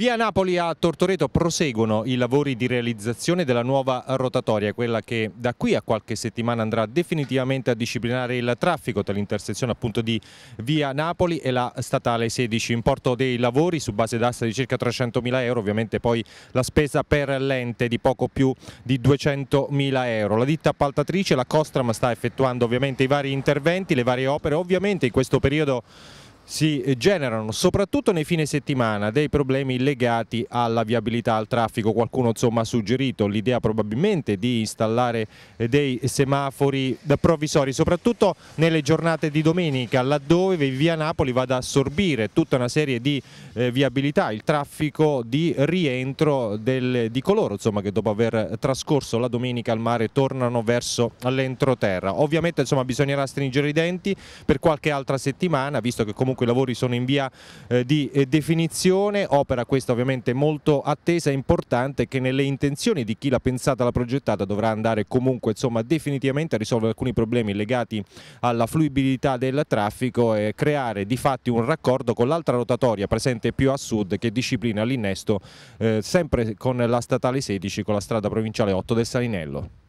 Via Napoli a Tortoreto proseguono i lavori di realizzazione della nuova rotatoria, quella che da qui a qualche settimana andrà definitivamente a disciplinare il traffico tra l'intersezione appunto di Via Napoli e la Statale 16. Importo dei lavori su base d'asta di circa 300.000 euro, ovviamente poi la spesa per l'ente di poco più di 200.000 euro. La ditta appaltatrice, la Costram, sta effettuando ovviamente i vari interventi, le varie opere, ovviamente in questo periodo si generano soprattutto nei fine settimana dei problemi legati alla viabilità, al traffico. Qualcuno insomma, ha suggerito l'idea probabilmente di installare eh, dei semafori provvisori, soprattutto nelle giornate di domenica, laddove via Napoli vada ad assorbire tutta una serie di eh, viabilità, il traffico di rientro del, di coloro insomma, che dopo aver trascorso la domenica al mare tornano verso l'entroterra. Ovviamente insomma, bisognerà stringere i denti per qualche altra settimana, visto che comunque dunque i lavori sono in via eh, di eh, definizione, opera questa ovviamente molto attesa e importante che nelle intenzioni di chi l'ha pensata, l'ha progettata dovrà andare comunque insomma, definitivamente a risolvere alcuni problemi legati alla fluibilità del traffico e creare di fatti un raccordo con l'altra rotatoria presente più a sud che disciplina l'innesto eh, sempre con la statale 16 con la strada provinciale 8 del Salinello.